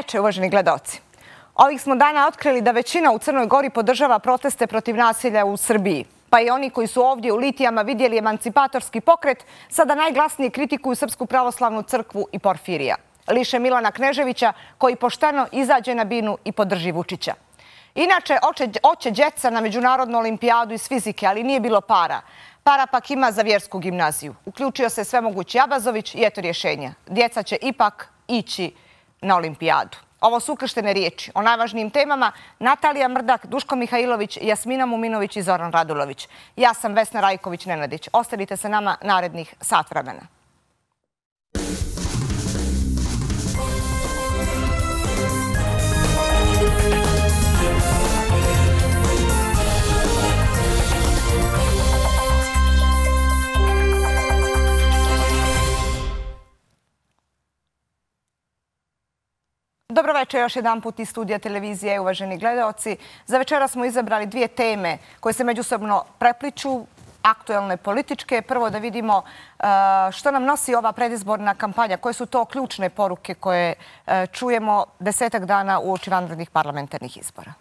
večer, uvaženi gledalci. Ovih smo dana otkrili da većina u Crnoj Gori podržava proteste protiv nasilja u Srbiji. Pa i oni koji su ovdje u Litijama vidjeli emancipatorski pokret, sada najglasnije kritikuju Srpsku pravoslavnu crkvu i Porfirija. Liše Milana Kneževića, koji pošteno izađe na binu i podrži Vučića. Inače, oće djeca na Međunarodnu olimpijadu iz fizike, ali nije bilo para. Para pak ima za vjersku gimnaziju. Uključio se svemogući Abazović i eto rješenja. Djeca će ipak ići na olimpijadu. Ovo su ukrštene riječi o najvažnijim temama. Natalija Mrdak, Duško Mihajlović, Jasmina Muminović i Zoran Radulović. Ja sam Vesna Rajković-Nenadić. Ostanite sa nama narednih sat vremena. Dobroveče još jedan put iz studija televizije uvaženi gledalci. Za večera smo izabrali dvije teme koje se međusobno prepliču, aktuelne političke. Prvo da vidimo e, što nam nosi ova predizborna kampanja, koje su to ključne poruke koje e, čujemo desetak dana u oči vanrednih parlamentarnih izbora.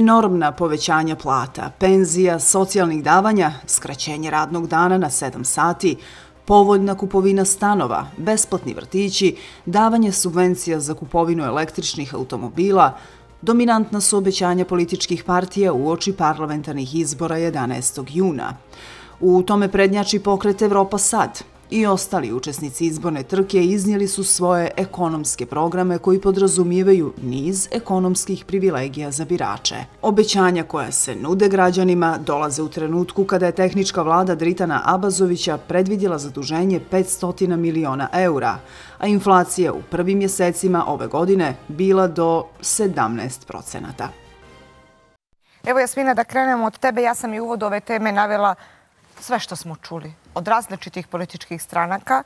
enormna povećanja plata, penzija, socijalnih davanja, skraćenje radnog dana na 7 sati, povoljna kupovina stanova, besplatni vrtići, davanje subvencija za kupovinu električnih automobila, dominantna su obećanja političkih partija u oči parlamentarnih izbora 11. juna. U tome prednjači pokret Evropa sad – i ostali učesnici izborne trke iznijeli su svoje ekonomske programe koji podrazumijevaju niz ekonomskih privilegija za birače. Obećanja koja se nude građanima dolaze u trenutku kada je tehnička vlada Dritana Abazovića predvidjela zaduženje 500 miliona eura, a inflacija u prvim mjesecima ove godine bila do 17 procenata. Evo Jasmina, da krenemo od tebe. Ja sam i uvod ove teme navjela sve što smo čuli od različitih političkih stranaka,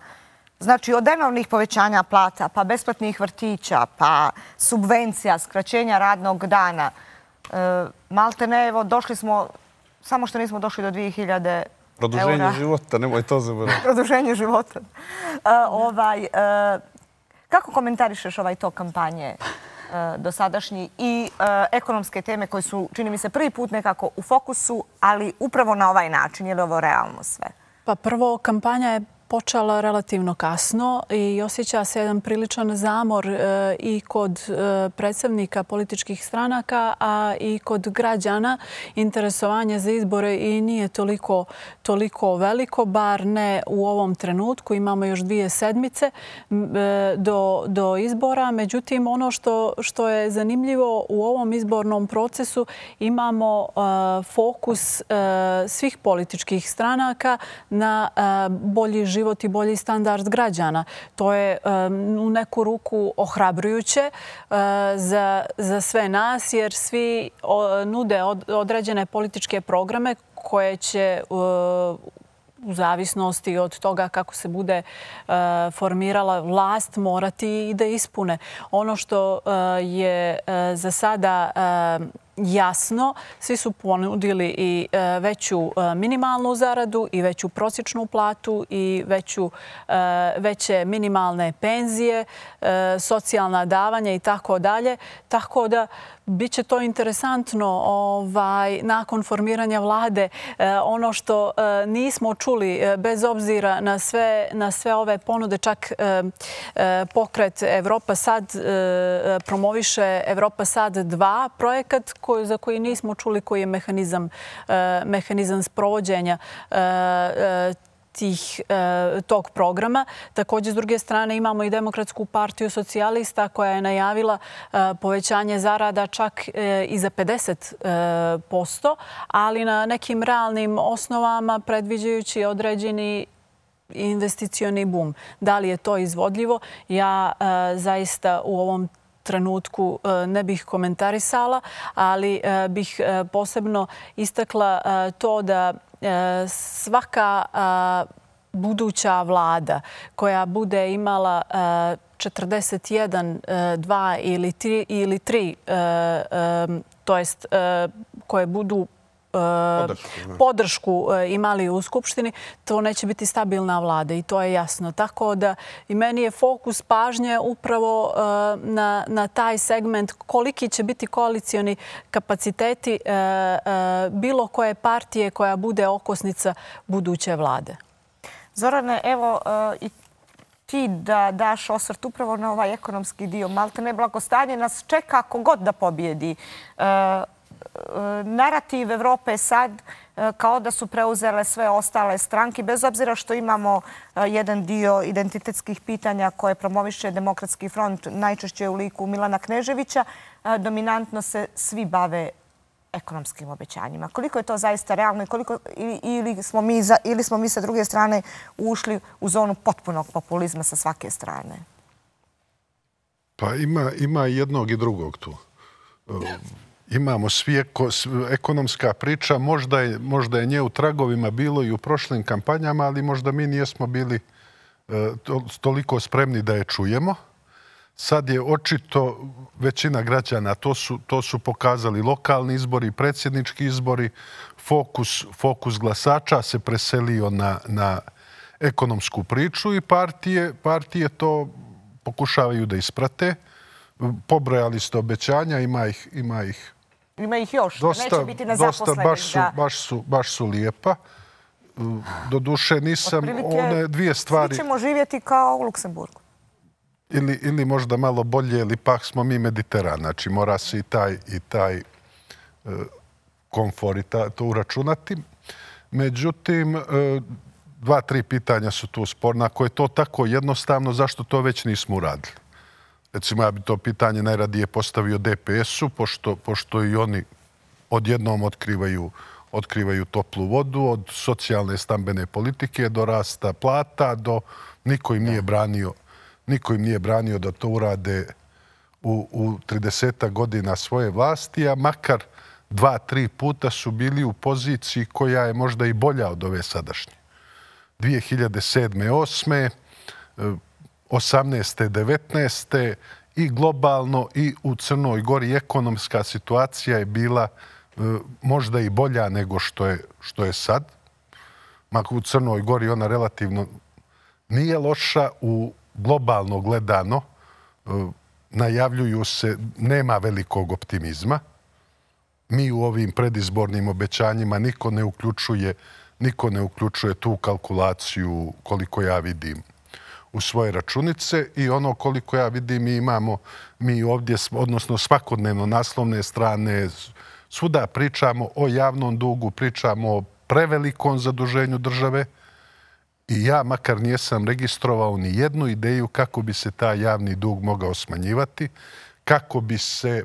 znači od enovnih povećanja plata, pa besplatnih vrtića, pa subvencija, skraćenja radnog dana. E, malte ne, evo, došli smo, samo što nismo došli do 2000 eura. Produženje života, nemoj to zaboraviti. Produženje života. E, ovaj... E, kako komentarišeš ovaj tok kampanje? do sadašnji i ekonomske teme koje su, čini mi se, prvi put nekako u fokusu, ali upravo na ovaj način. Je li ovo realno sve? Pa prvo, kampanja je počela relativno kasno i osjeća se jedan priličan zamor e, i kod e, predstavnika političkih stranaka, a i kod građana Interesovanje za izbore i nije toliko, toliko veliko, bar ne u ovom trenutku. Imamo još dvije sedmice e, do, do izbora. Međutim, ono što, što je zanimljivo u ovom izbornom procesu, imamo fokus svih političkih stranaka na bolji život i bolji standard građana. To je e, u neku ruku ohrabrujuće e, za sve nas, jer svi nude određene političke programe koje će e, u zavisnosti od toga kako se bude formirala vlast, morati i da ispune. Ono što je za sada jasno. Svi su ponudili i e, veću e, minimalnu zaradu i veću prosječnu platu i veću, e, veće minimalne penzije, socijalna davanja i tako dalje. Tako da Biće to interesantno ovaj, nakon formiranja vlade. E, ono što e, nismo čuli, e, bez obzira na sve ove ponude, čak pokret Evropa sad promoviše Evropa sad 2 projekat za koji nismo čuli koji je mehanizam sprovođenja E, tog programa. Također, s druge strane, imamo i Demokratsku partiju socijalista koja je najavila e, povećanje zarada čak e, i za 50%, ali na nekim realnim osnovama predviđajući određeni investicioni bum. Da li je to izvodljivo? Ja zaista u ovom trenutku e, ne bih komentarisala, ali e, bih e, posebno istakla to da svaka buduća vlada koja bude imala 41, 2 ili 3, to jest koje budu Eh, podršku eh, imali u Skupštini, to neće biti stabilna vlada i to je jasno. Tako da i meni je fokus pažnje upravo eh, na taj segment koliki će biti koalicijoni kapaciteti bilo koje partije koja bude okosnica buduće vlade. Zorane, evo i ti da daš osvrt upravo na ovaj ekonomski dio. Malte neblagostanje nas čeka kogod da pobjedi narativ Evrope sad e, kao da su preuzele sve ostale stranke, bez obzira što imamo e, jedan dio identitetskih pitanja koje promoviše Demokratski front, najčešće u liku Milana Kneževića, e, dominantno se svi bave ekonomskim obećanjima. Koliko je to zaista realno i koliko, ili, smo mi za, ili smo mi sa druge strane ušli u zonu potpunog populizma sa svake strane? Pa ima, ima jednog i drugog tu imamo svi ekonomska priča, možda je nje u tragovima bilo i u prošlim kampanjama, ali možda mi nijesmo bili e, toliko spremni da je čujemo. Sad je očito većina građana, to su pokazali lokalni izbori, predsjednički izbori, fokus glasača se preselio na ekonomsku priču i partije to pokušavaju da isprate. Pobrojali ste obećanja, ima ih Ima ih još, neće biti na dosta, baš su, baš, su, baš su lijepa. Do duše nisam one dvije stvari... Svi ćemo živjeti kao u Luksemburgu. Ili, ili možda malo bolje, ili pak smo mi Mediteran. Znači mora se i taj, i taj e, i to uračunati. Međutim, e, dva, tri pitanja su tu sporna. Ako je to tako jednostavno, zašto to već nismo uradili? recimo ja bi to pitanje najradije postavio DPS-u, pošto, pošto i oni odjednom otkrivaju, otkrivaju toplu vodu od socijalne stambene politike do rasta plata, do niko im nije branio, niko im nije branio da to urade u, u 30 godina svoje vlasti, a makar dva, tri puta su bili u poziciji koja je možda i bolja od ove sadašnje. 2007. 8 18. 19. i globalno i u Crnoj Gori ekonomska situacija je bila e, možda i bolja nego što je što je sad. Mako U Crnoj Gori ona relativno nije loša u globalno gledano. E, najavljuju se, nema velikog optimizma. Mi u ovim predizbornim obećanjima niko ne uključuje, niko ne uključuje tu kalkulaciju koliko ja vidim u svoje računice i ono koliko ja vidim mi imamo, mi ovdje, odnosno svakodnevno naslovne strane, svuda pričamo o javnom dugu, pričamo o prevelikom zaduženju države i ja makar nijesam registrovao ni jednu ideju kako bi se ta javni dug mogao smanjivati, kako bi se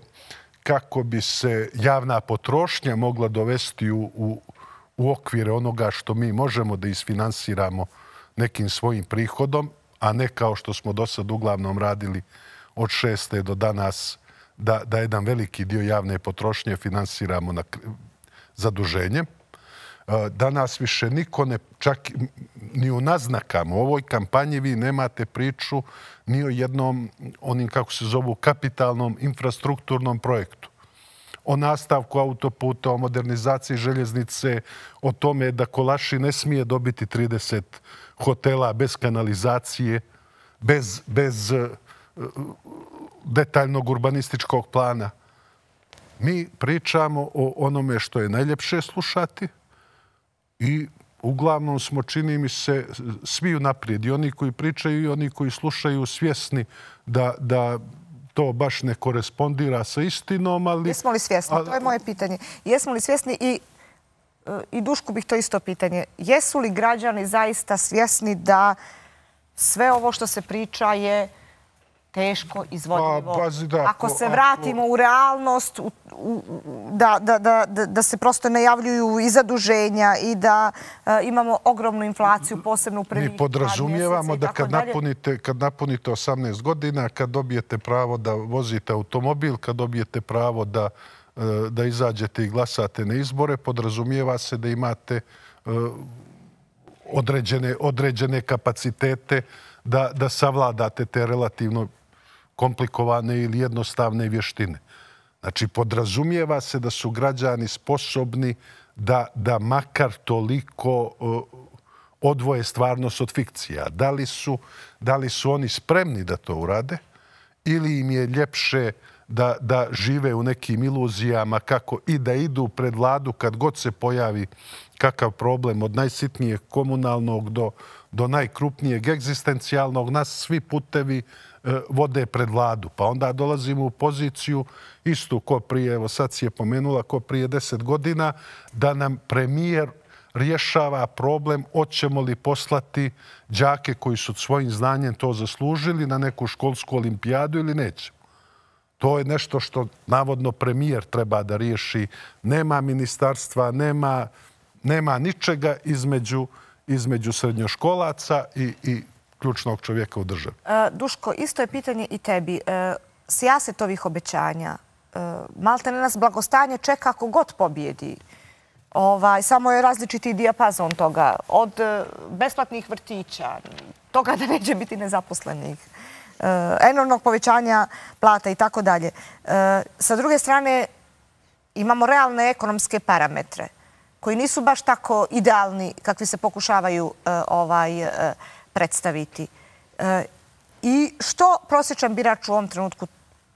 kako bi se javna potrošnja mogla dovesti u, u, u okvire onoga što mi možemo da isfinansiramo nekim svojim prihodom a ne kao što smo do sad uglavnom radili od šeste do danas, da, da jedan veliki dio javne potrošnje finansiramo na zaduženje. E, danas više niko ne, čak ni u naznakama, u ovoj kampanji vi nemate priču ni o jednom, onim kako se zovu, kapitalnom infrastrukturnom projektu. O nastavku autoputa, o modernizaciji željeznice, o tome da Kolaši ne smije dobiti hotela, bez kanalizacije, bez, bez eh, detaljnog urbanističkog plana. Mi pričamo o onome što je najljepše slušati i uglavnom smo, čini mi se, svi naprijed. I oni koji pričaju i oni koji slušaju svjesni da, da to baš ne korespondira sa istinom, ali... Jesmo li svjesni? To je moje pitanje. Jesmo li svjesni i I Dušku bih to isto pitanje. Jesu li građani zaista svjesni da sve ovo što se priča je teško izvodljivo? Pa, ako se vratimo u realnost, da se prosto najavljuju i zaduženja i da e, imamo ogromnu inflaciju posebno u prvi mjeseci. Mi podrazumijevamo da kad napunite 18 godina, kad dobijete pravo da vozite automobil, kad dobijete pravo da Eh, da izađete i glasate na izbore, podrazumijeva se da imate eh, određene kapacitete da savladate te relativno komplikovane ili jednostavne vještine. Znači, podrazumijeva se da su građani sposobni da makar toliko eh, odvoje stvarnost od fikcija. Da li su oni spremni da to urade ili im je ljepše da, da žive u nekim iluzijama kako i da idu pred vladu kad god se pojavi kakav problem od najsitnijeg komunalnog do, do najkrupnijeg egzistencijalnog, nas svi putevi e, vode pred vladu. Pa onda dolazimo u poziciju istu ko prije, evo sad si je pomenula, ko prije deset godina, da nam premijer rješava problem oćemo li poslati đake koji su svojim znanjem to zaslužili na neku školsku olimpijadu ili nećemo. To je nešto što navodno premijer treba da riješi. Nema ministarstva, nema, nema ničega između, između srednjoškolaca i, i ključnog čovjeka u državi. E, Duško, isto je pitanje i tebi. E, sjaset ovih obećanja, e, malte nas blagostanje čeka ako god pobjedi. Ovaj, samo je različiti dijapazon toga. Od e, besplatnih vrtića, toga da neće biti nezaposlenih. Eh, enormnog povećanja plata i tako dalje. Eh, sa druge strane, imamo realne ekonomske parametre koji nisu baš tako idealni kakvi se pokušavaju eh, ovaj, predstaviti. I što prosječan birač u ovom trenutku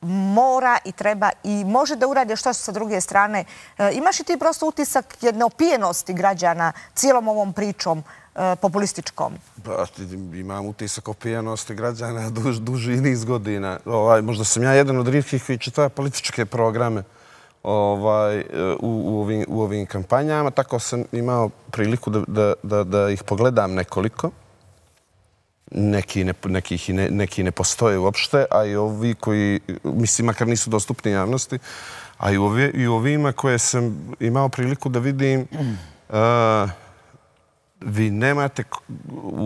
mora i treba i može da uradi što sa druge strane? Imaš i ti prosto utisak jedne opijenosti građana cijelom ovom pričom E, populističkom? Pa, imam utisak opijenosti građana duž, duži niz godina. Ovaj, možda sam ja jedan od rijetkih koji čitava političke programe ovaj, e, u, u, ovim, u ovim kampanjama. Tako sam imao priliku da, da, da, ih pogledam nekoliko. Neki ne, neki, neki ne postoje uopšte, a i ovi koji, mislim, makar nisu dostupni javnosti, a i, ovi, i ovima koje sam imao priliku da vidim, e, vi nemate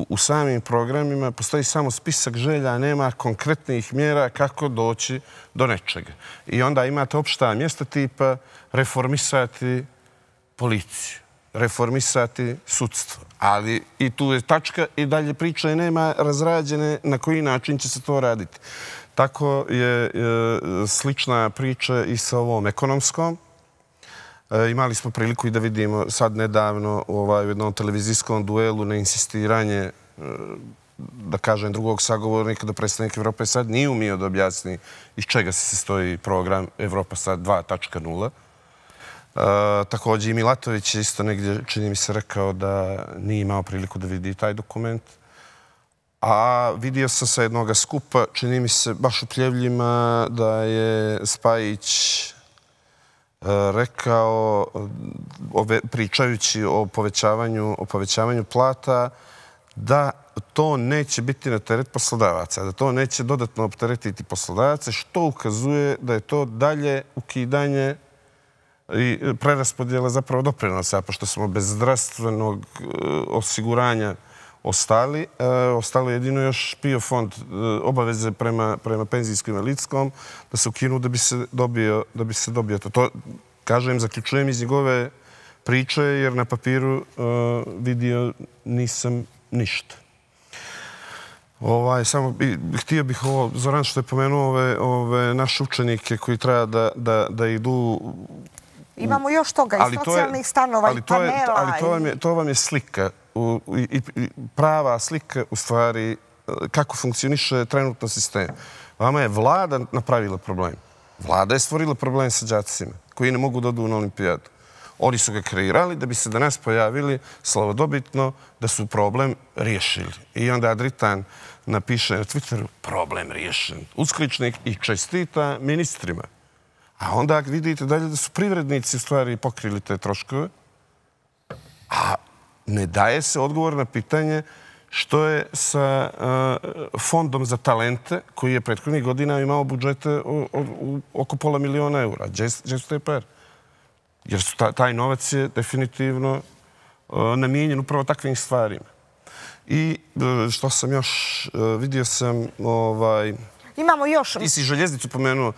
u samim programima, postoji samo spisak želja, nema konkretnih mjera kako doći do nečega. I onda imate opšta mjesta tipa reformisati policiju, reformisati sudstvo. Ali i tu je tačka i dalje priča i nema razrađene na koji način će se to raditi. Tako je e, slična priča i sa ovom ekonomskom. E, imali smo priliku i da vidimo sad nedavno ovaj, u jednom televizijskom duelu na insistiranje e, da kažem drugog sagovornika da predstavnik Evrope sad nije umio da objasni iz čega se stoji program Evropa sad 2.0. E, Također i Milatović je isto negdje čini mi se rekao da nije imao priliku da vidi taj dokument. A vidio sam sa jednog skupa, čini mi se baš u pljevljima da je Spajić E, rekao pričajući o povećavanju, o povećavanju plata da to neće biti na teret poslodavaca, da to neće dodatno opteretiti poslodavace, što ukazuje da je to dalje ukidanje i preraspodjela zapravo doprinosa, pošto smo bez zdravstvenog e, osiguranja ostali. E, ostalo jedino još pio fond e, obaveze prema penzijskom i litskom da se ukinu da bi se dobio to. To, kažem, zaključujem iz njegove priče, jer na papiru e, vidio nisam ništa. Ovaj, htio bih ovo, Zoran što je pomenuo, naše učenike koji treba da idu Imamo još toga i socijalnih stanova i panela. Ali to vam je slika, prava slika u stvari e, kako funkcioniše trenutno sistem. Vama je vlada napravila problem. Vlada je stvorila problem sa džacima koji ne mogu da odu na olimpijadu. Oni su ga kreirali da bi se danas pojavili slavodobitno da su problem riješili. I onda Adritan napiše na Twitteru problem riješen. Uskličnik i čestita ministrima. A onda vidite dalje da su privrednici u stvari pokrili te troškove, a ne daje se odgovor na pitanje što je sa e, fondom za talente koji je prethodnih godina imao budžete oko pola miliona eura, JSTPR. Jer taj novac je definitivno e, namijenjen upravo takvim stvarima. I e, što sam još vidio sam... Ovaj, Imamo još... Ti si željeznicu pomenuo.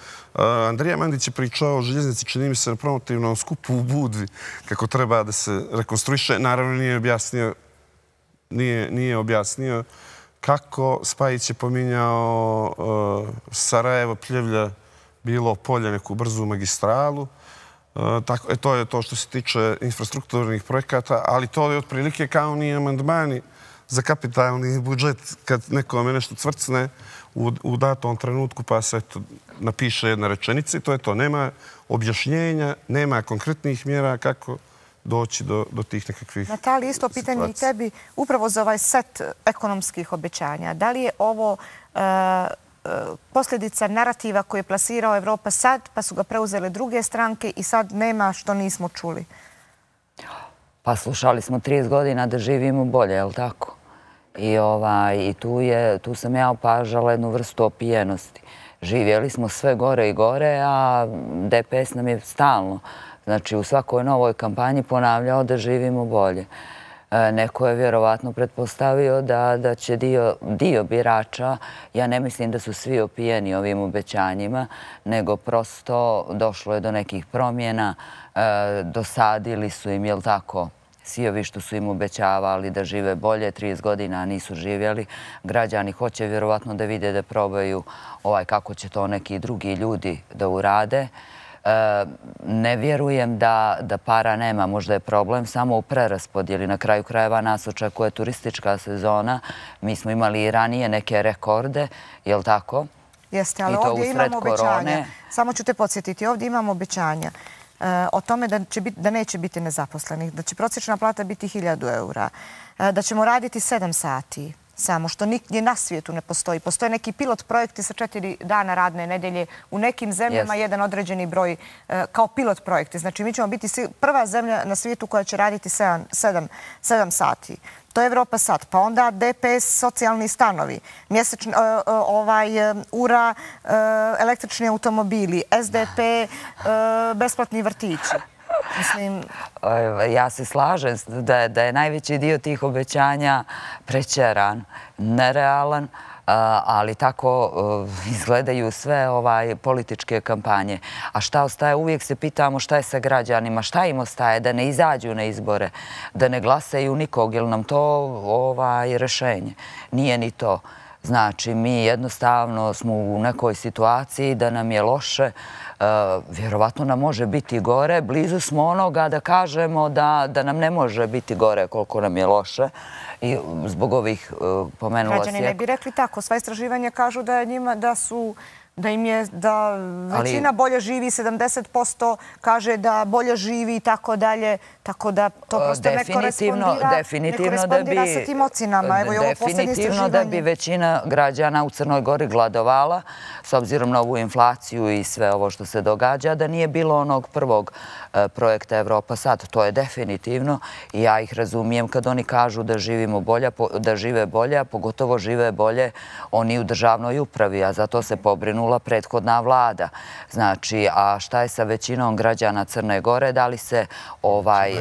Andrija Mandić je pričao o željeznici, čini mi se, na promotivnom skupu u Budvi, kako treba da se rekonstruiše. Naravno, nije objasnio... Nije objasnio kako Spajić je pominjao e, Sarajevo, Pljevlja, bilo polje, neku brzu magistralu. E, e, to je to što se tiče infrastrukturnih projekata, ali to je otprilike kao ni amandmani za kapitalni budžet kad nekome nešto cvrcne u datom trenutku pa se napiše jedna rečenica i to je to. Nema objašnjenja, nema konkretnih mjera kako doći do tih nekakvih situacija. Natalija, isto pitanje i tebi, upravo za ovaj set ekonomskih obećanja. Da li je ovo e, e, posljedica narativa koju je plasirao Evropa sad, pa su ga preuzele druge stranke i sad nema što nismo čuli? Pa slušali smo 30 godina da živimo bolje, je li tako? Ovaj, I tu je, tu sam ja opažala jednu vrstu opijenosti. Živjeli smo sve gore i gore, a DPS nam je stalno, znači u svakoj novoj kampanji ponavljao da živimo bolje. E, neko je vjerovatno pretpostavio da će dio birača, ja ne mislim da su svi opijeni ovim obećanjima, nego prosto došlo je do nekih promjena, e, dosadili su im, jel tako, svi ovi što su im obećavali da žive bolje, 30 godina nisu živjeli. Građani hoće vjerovatno da vide, da probaju ovaj, kako će to neki drugi ljudi da urade. E, ne vjerujem da para nema, možda je problem samo u preraspodjeli. Na kraju krajeva nas očekuje turistička sezona. Mi smo imali i ranije neke rekorde, je li tako? Jeste, ali ovdje imamo obećanja. Samo ću te podsjetiti, ovdje imamo obećanja. Eh, o tome da, će biti, da neće biti nezaposlenih, da će prosječna plata biti 1000 eura, eh, da ćemo raditi 7 sati samo, što nigdje na svijetu ne postoji. Postoje neki pilot projekti sa četiri dana radne nedelje u nekim zemljama, jedan određeni broj eh, kao pilot projekti. Znači, mi ćemo biti prva zemlja na svijetu koja će raditi 7, 7, 7 sati. To je Evropa sad. Pa onda DPS, socijalni stanovi, e, e, ovaj, e, ura, električni automobili, SDP, besplatni vrtići. Ja se slažem da je najveći dio tih obećanja prečeran, nerealan, nerealan ali tako e, izgledaju sve ovaj, političke kampanje. A šta ostaje? Uvijek se pitamo šta je sa građanima, šta im ostaje da ne izađu na izbore, da ne glasaju nikog, ili nam to ovaj, rešenje? Nije ni to. Znači, mi jednostavno smo u nekoj situaciji da nam je loše, Eh, vjerovatno nam može biti gore. Blizu smo onoga da kažemo da nam ne može biti gore koliko nam je loše. I Zbog ovih eh, pomenula se... Građani ne bi rekli tako. Sva istraživanja kažu da su da im je da većina bolje živi, 70% kaže da bolje živi i tako dalje, tako da to prosto definitivno, ne korespondira, definitivno ne korespondira da bi, sa tim ocinama. Evo, definitivno da bi većina građana u Crnoj Gori gladovala s obzirom na ovu inflaciju i sve ovo što se događa, da nije bilo onog prvog e, projekta Evropa sad, to je definitivno i ja ih razumijem kad oni kažu da živimo bolje, da žive bolje, a pogotovo žive bolje oni u državnoj upravi, a zato se pobrinu imala prethodna vlada. Znači, a šta je sa većinom građana Crne Gore, da li se ovaj...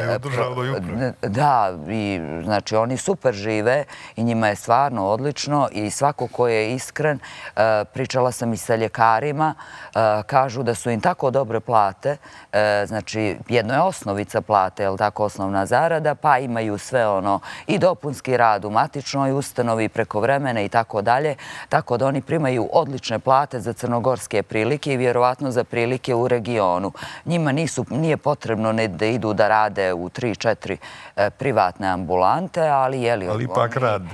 Da, i znači oni super žive i njima je stvarno odlično i svako ko je iskren, e, pričala sam i sa ljekarima, e, kažu da su im tako dobre plate, e, znači jedno je osnovica plate, je li tako osnovna zarada, pa imaju sve ono i dopunski rad u matičnoj ustanovi preko vremene i tako dalje, tako da oni primaju odlične plate za crnogorske prilike i vjerovatno za prilike u regionu. Njima nije potrebno da idu da rade u tri, četiri e, privatne ambulante, ali je li... Ali ipak rade.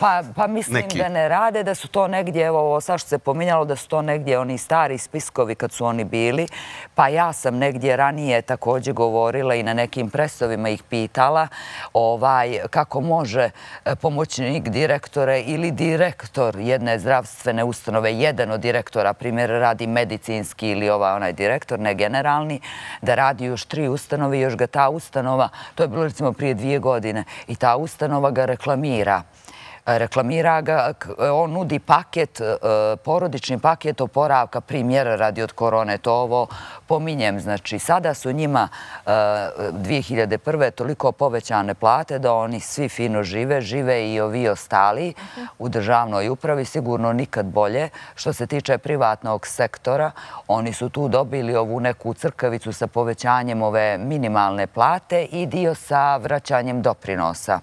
Pa, pa mislim da ne rade, da su to negdje, evo ovo sa što se pominjalo, da su to negdje oni stari spiskovi kad su oni bili. Pa ja sam negdje ranije također govorila i na nekim presovima ih pitala ovaj, kako može e, pomoćnik direktore ili direktor jedne zdravstvene ustanove, jedan od direktora direktora, primjer, radi medicinski ili ovaj onaj direktor, ne generalni, da radi još tri ustanove još ga ta ustanova, to je bilo recimo prije dvije godine, i ta ustanova ga reklamira reklamira ga, on nudi paket, e, porodični paket oporavka, primjera radi od korone, to ovo pominjem. Znači, sada su njima 2001. E, toliko povećane plate da oni svi fino žive, žive i ovi ostali u državnoj upravi, sigurno nikad bolje. Što se tiče privatnog sektora, oni su tu dobili ovu neku crkavicu sa povećanjem ove minimalne plate i dio sa vraćanjem doprinosa.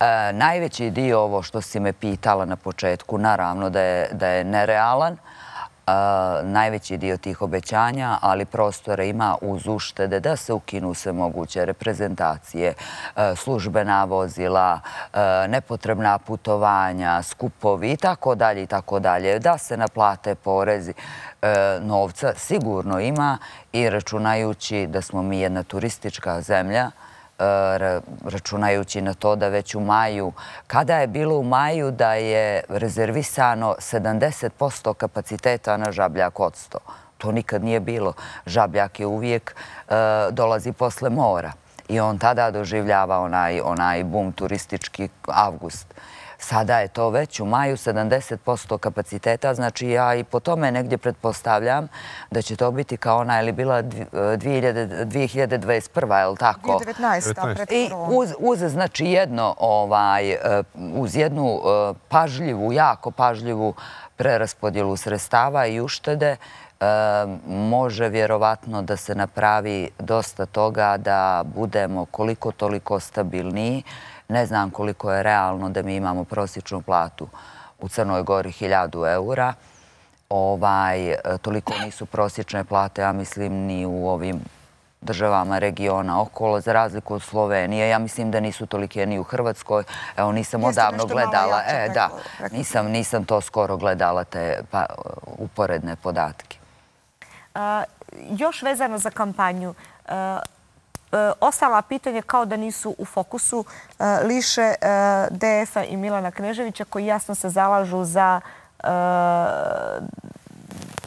E, najveći dio ovo što si me pitala na početku, naravno da je nerealan, e, najveći dio tih obećanja, ali prostora ima uz uštede da se ukinu sve moguće reprezentacije, e, službena vozila, nepotrebna putovanja, skupovi i tako dalje i tako dalje, da se naplate porezi novca, sigurno ima i računajući da smo mi jedna turistička zemlja, E, računajući na to da već u maju, kada je bilo u maju da je rezervisano 70% kapaciteta na žabljak od 100%. To nikad nije bilo. Žabljak je uvijek e, dolazi posle mora. I on tada doživljava onaj bum turistički avgust. Sada je to već u maju 70% kapaciteta, znači ja i po tome negdje pretpostavljam da će to biti kao ona, ili bila 2021. E, je li tako? 2019. I uz znači jedno, ovaj, e, uz jednu e, pažljivu, jako pažljivu preraspodjelu sredstava i uštede, može vjerovatno da se napravi dosta toga da budemo koliko toliko stabilniji ne znam koliko je realno da mi imamo prosječnu platu u Crnoj Gori 1000 eura. Ovaj, e, Toliko nisu prosječne plate, ja mislim, ni u ovim državama, regiona, okolo, za razliku od Slovenije. Ja mislim da nisu tolike ni u Hrvatskoj. Evo, nisam odavno gledala. E, da, nisam nisam to skoro gledala, te pa, uporedne podatke. Još vezano za kampanju, E, ostala pitanja kao da nisu u fokusu e, liše e, DF-a i Milana Kneževića koji jasno se zalažu za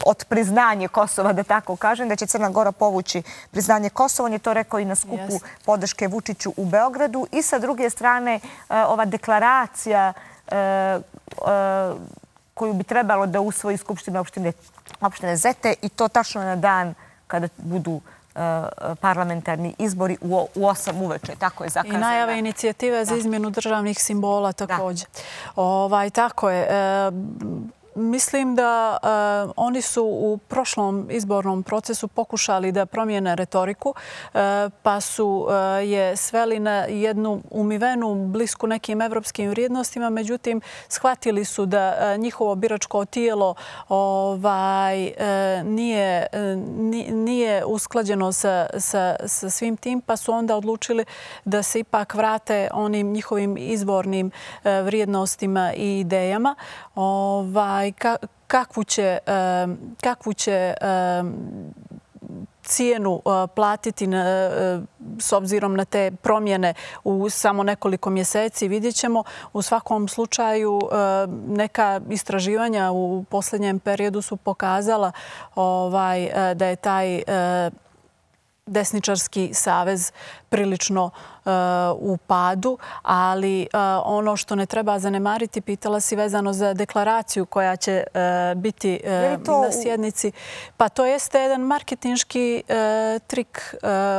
od priznanje Kosova, da tako kažem, da će Crna Gora povući priznanje Kosova. On je to rekao i na skupu podrške Vučiću u Beogradu. I sa druge strane, ova deklaracija koju bi trebalo da usvoji Skupština opštine Zete i to tačno na dan kada budu Eh, parlamentarni izbori u osam uveče. Tako je zakazano. I najave inicijative za izmjenu državnih simbola također. Ovaj, tako je. Eh, Mislim da e, oni su u prošlom izbornom procesu pokušali da promijene retoriku, e, pa su e, je sveli na jednu umivenu, blisku nekim evropskim vrijednostima. Međutim, shvatili su da njihovo biračko tijelo ovaj, nije usklađeno sa svim tim, pa su onda odlučili da se ipak vrate onim njihovim izbornim vrijednostima i idejama. Ovaj, kakvu će cijenu eh, platiti eh, s obzirom na te promjene u samo nekoliko mjeseci. Vidjet ćemo u svakom slučaju neka istraživanja u posljednjem periodu su pokazala ovaj, eh, da je taj desničarski savez prilično e, u padu, ali e, ono što ne treba zanemariti, pitala si vezano za deklaraciju koja će e, biti na sjednici. Pa to jeste jedan marketinjski trik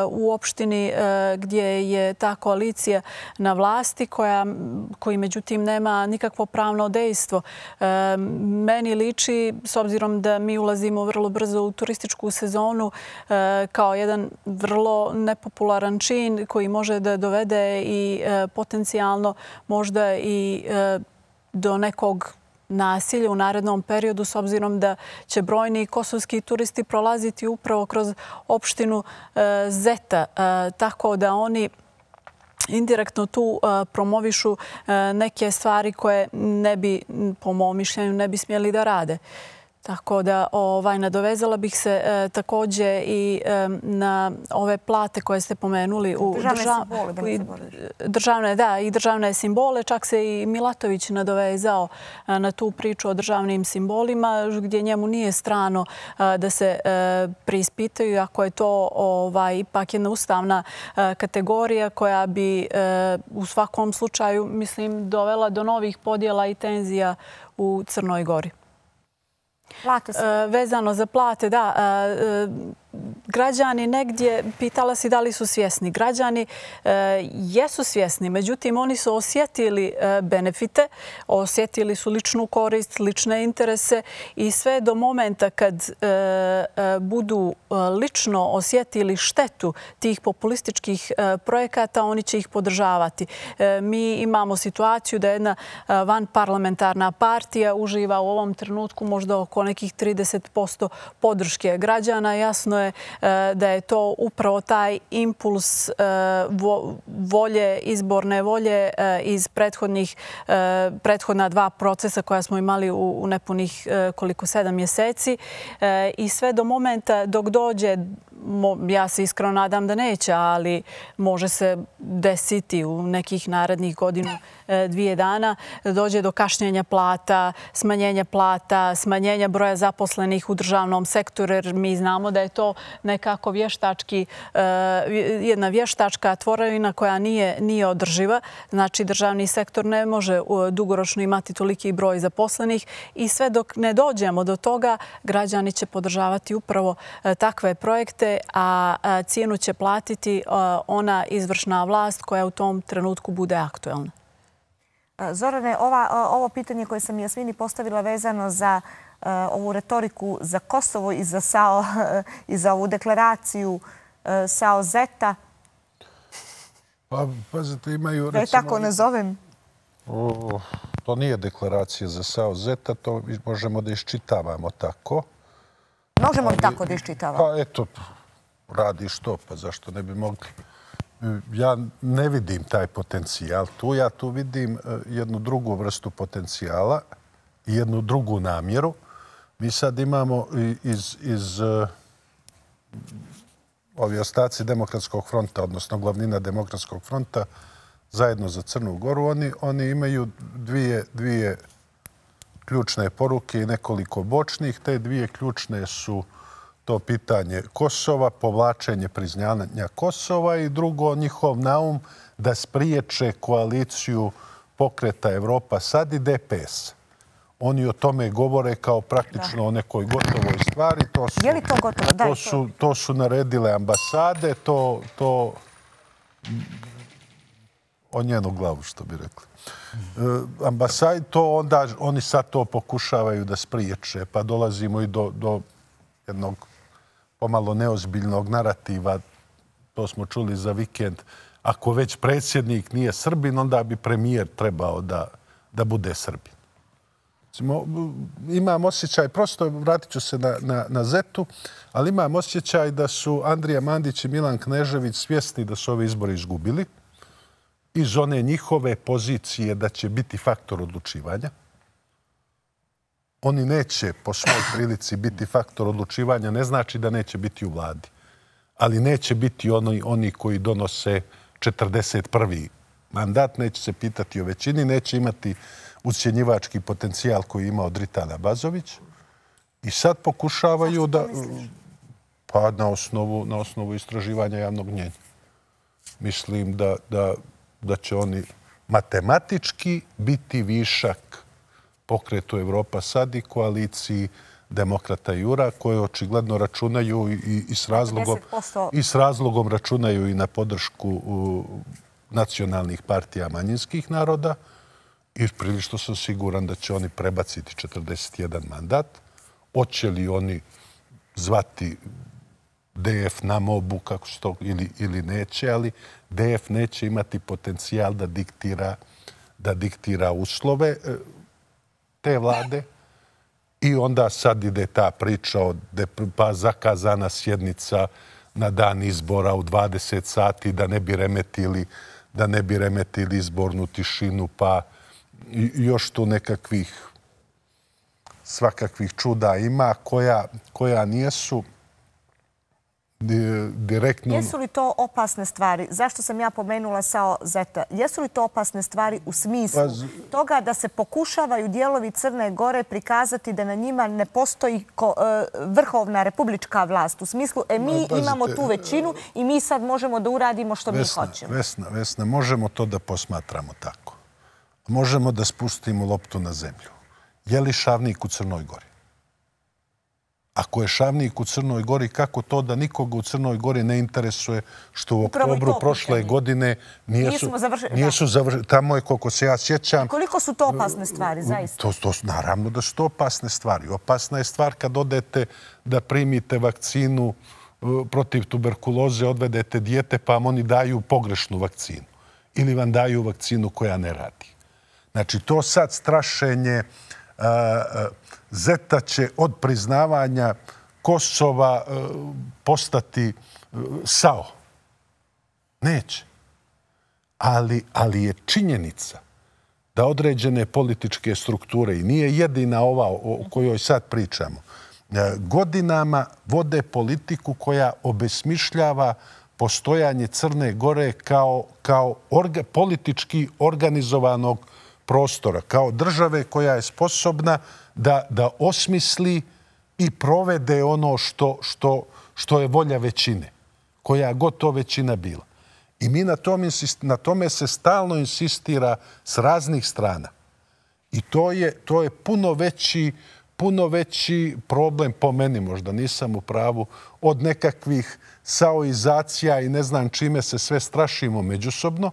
u opštini gdje je ta koalicija na vlasti koji međutim nema nikakvo pravno dejstvo. Meni liči, s obzirom da mi ulazimo vrlo brzo u turističku sezonu kao jedan vrlo nepopularan čin, čin koji može da dovede i e, potencijalno možda i e, do nekog nasilja u narednom periodu s obzirom da će brojni kosovski turisti prolaziti upravo kroz opštinu e, Zeta. Tako da oni indirektno tu promovišu neke stvari koje ne bi, po mojom mišljenju, ne bi smjeli da rade. Tako da ovaj, nadovezala bih se e, takođe i e, na ove plate koje ste pomenuli. U državne simbole. Da, državne, da, i državne simbole. Čak se i Milatović nadovezao a, e, na tu priču o državnim simbolima gdje njemu nije strano a, e, da se a, e, prispitaju ako je to ovaj, ipak jedna ustavna a, kategorija koja bi a, u svakom slučaju mislim dovela do novih podjela i tenzija u Crnoj gori. Eh, vezano za plate, Da. Eh, eh, građani negdje, pitala si da li su svjesni. Građani e, jesu svjesni, međutim oni su osjetili e, benefite, osjetili su ličnu korist, lične interese i sve do momenta kad e, budu lično osjetili štetu tih populističkih projekata, oni će ih podržavati. Mi imamo situaciju da jedna van parlamentarna partija uživa u ovom trenutku možda oko nekih 30% podrške građana. Jasno je E, da je to upravo taj impuls e, volje, izborne volje e, iz prethodnih, prethodna dva procesa koja smo imali u nepunih koliko sedam mjeseci i sve do momenta dok dođe ja se iskreno nadam da neće, ali može se desiti u nekih narednih godinu e, dvije dana, dođe do kašnjenja plata, smanjenja plata, smanjenja broja zaposlenih u državnom sektoru, jer mi znamo da je to nekako vještački, e, jedna vještačka tvorevina koja nije, nije održiva. Znači, državni sektor ne može e, dugoročno imati toliki broj zaposlenih i sve dok ne dođemo do toga, građani će podržavati upravo takve projekte novce, a cijenu će platiti ona izvršna vlast koja u tom trenutku bude aktuelna. Zorane, ovo pitanje koje sam Jasmini postavila vezano za ovu retoriku za Kosovo i za SAO i za ovu deklaraciju SAO ZETA. Pa, pazite, imaju... Da je tako ne zovem? To nije deklaracija za SAO ZETA, to možemo da iščitavamo tako. Možemo li tako da iščitavamo? Pa, eto, radi što, pa zašto ne bi mogli? Ja ne vidim taj potencijal tu. Ja tu vidim e, jednu drugu vrstu potencijala i jednu drugu namjeru. Mi sad imamo iz, iz uh, ovi ostaci demokratskog fronta, odnosno glavnina demokratskog fronta, zajedno za Crnu Goru, oni, oni imaju dvije, dvije ključne poruke i nekoliko bočnih. Te dvije ključne su uh, to pitanje Kosova, povlačenje priznanja Kosova i drugo njihov naum da spriječe koaliciju pokreta Evropa sad i DPS. Oni o tome govore kao praktično o nekoj gotovoj stvari. Je li to gotovo? To su naredile ambasade, to o njenu glavu, što bi rekli. E, ambasade, to onda, oni sad to pokušavaju da spriječe, pa dolazimo i do jednog pomalo neozbiljnog narativa, to smo čuli za vikend, ako već predsjednik nije Srbin, onda bi premijer trebao da da bude Srbin. Imam osjećaj, prosto vratit ću se na Zetu, ali imam osjećaj da su Andrija Mandić i Milan Knežević svjesni da su ove izbore izgubili iz one njihove pozicije da će biti faktor odlučivanja oni neće po svoj prilici biti faktor odlučivanja, ne znači da neće biti u vladi. Ali neće biti oni, koji donose 41. mandat, neće se pitati o većini, neće imati ucjenjivački potencijal koji ima od Ritana Bazović. I sad pokušavaju da... Pa na osnovu, na osnovu istraživanja javnog njenja. Mislim da, da, da će oni matematički biti višak pokretu Evropa sad i koaliciji demokrata Jura, koje očigledno računaju i s razlogom, i s razlogom računaju i na podršku nacionalnih partija manjinskih naroda. I prilično sam siguran da će oni prebaciti 41 mandat. Oće li oni zvati DF na mobu kako što, ili, ili neće, ali DF neće imati potencijal da diktira, da diktira uslove. E, te vlade i onda sad ide ta priča od pa zakazana sjednica na dan izbora u 20 sati da ne bi remetili da ne bi remetili izbornu tišinu, pa još tu nekakvih svakakvih čuda ima koja nijesu direktno... Jesu li to opasne stvari? Zašto sam ja pomenula Sao Zeta? Jesu li to opasne stvari u smislu pa toga da se pokušavaju dijelovi Crne Gore prikazati da na njima ne postoji e, vrhovna republička vlast? U smislu, e, mi imamo tu većinu i mi sad možemo da uradimo što mi hoćemo. Vesna, Vesna, možemo to da posmatramo tako. Možemo da spustimo loptu na zemlju. Je li šavnik u Crnoj Gori? ako je Šavnik u Crnoj Gori, kako to da nikoga u Crnoj Gori ne interesuje što u oktobru prošle godine nijesu završili. Tamo je koliko se ja sjećam... E, koliko su to opasne stvari, mm, zaista? Naravno da su to opasne stvari. Opasna je stvar kad odete da primite vakcinu e, protiv tuberkuloze, odvedete dijete, pa vam oni daju pogrešnu vakcinu. Ili vam daju vakcinu koja ne radi. Znači, to sad strašenje... Zeta će od priznavanja Kosova e, postati e, SAO. Neće. Ali, ali je činjenica da određene političke strukture, i nije jedina ova o kojoj sad pričamo, e, godinama vode politiku koja obesmišljava postojanje Crne Gore kao, kao orga, politički organizovanog uh, prostora, kao države koja je sposobna da osmisli i provede ono što je volja većine, koja je gotovo većina bila. I mi na tome se stalno insistira s raznih strana. I to je puno veći puno veći problem po meni, možda nisam u pravu, od nekakvih saoizacija i ne znam čime se sve strašimo međusobno,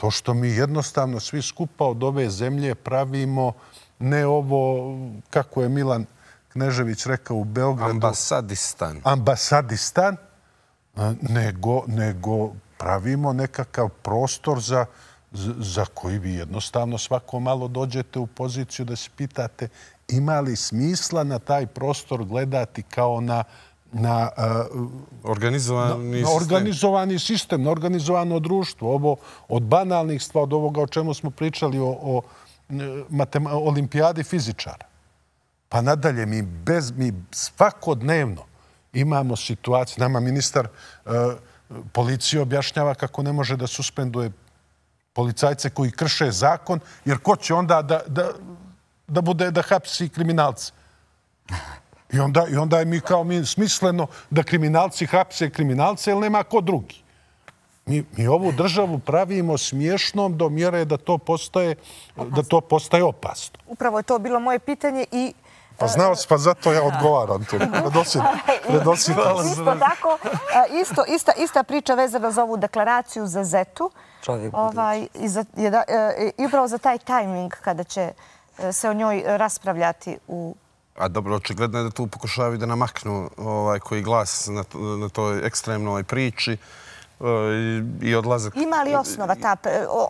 to što mi jednostavno svi skupa od ove zemlje pravimo ne ovo, kako je Milan Knežević rekao u Beogradu... Ambasadistan. Ambasadistan, nego, nego pravimo nekakav prostor za, za koji vi jednostavno svako malo dođete u poziciju da se pitate ima li smisla na taj prostor gledati kao na na, e, organizovani, organizovani sistem. na organizovano društvo. Ovo od banalnih stvari, od ovoga o čemu smo pričali o, o e, matema, olimpijadi fizičara. Pa nadalje, mi, bez, svakodnevno imamo situaciju, nama ministar uh, policije objašnjava kako ne može da suspenduje policajce koji krše zakon, jer ko će onda da, da, da bude da hapsi kriminalce? I onda, I onda je mi kao mi smisleno da kriminalci hapse kriminalce, ili nema ko drugi. Mi, mi ovu državu pravimo smiješnom do mjere da to postaje, opasno. da to postaje opasno. Upravo je to bilo moje pitanje i Pa znao se, pa zato ja odgovaram tu. Predosim. Isto tako, e, isto, ista, ista priča vezana za ovu deklaraciju za Zetu. Čovjek ovaj, i, za, i, e, I upravo za taj tajming kada će e, se o njoj raspravljati u A dobro, očigledno je da tu pokušavaju da namaknu ovaj, koji glas na, toj ekstremnoj priči eh, i odlazak. Ima li osnova ta,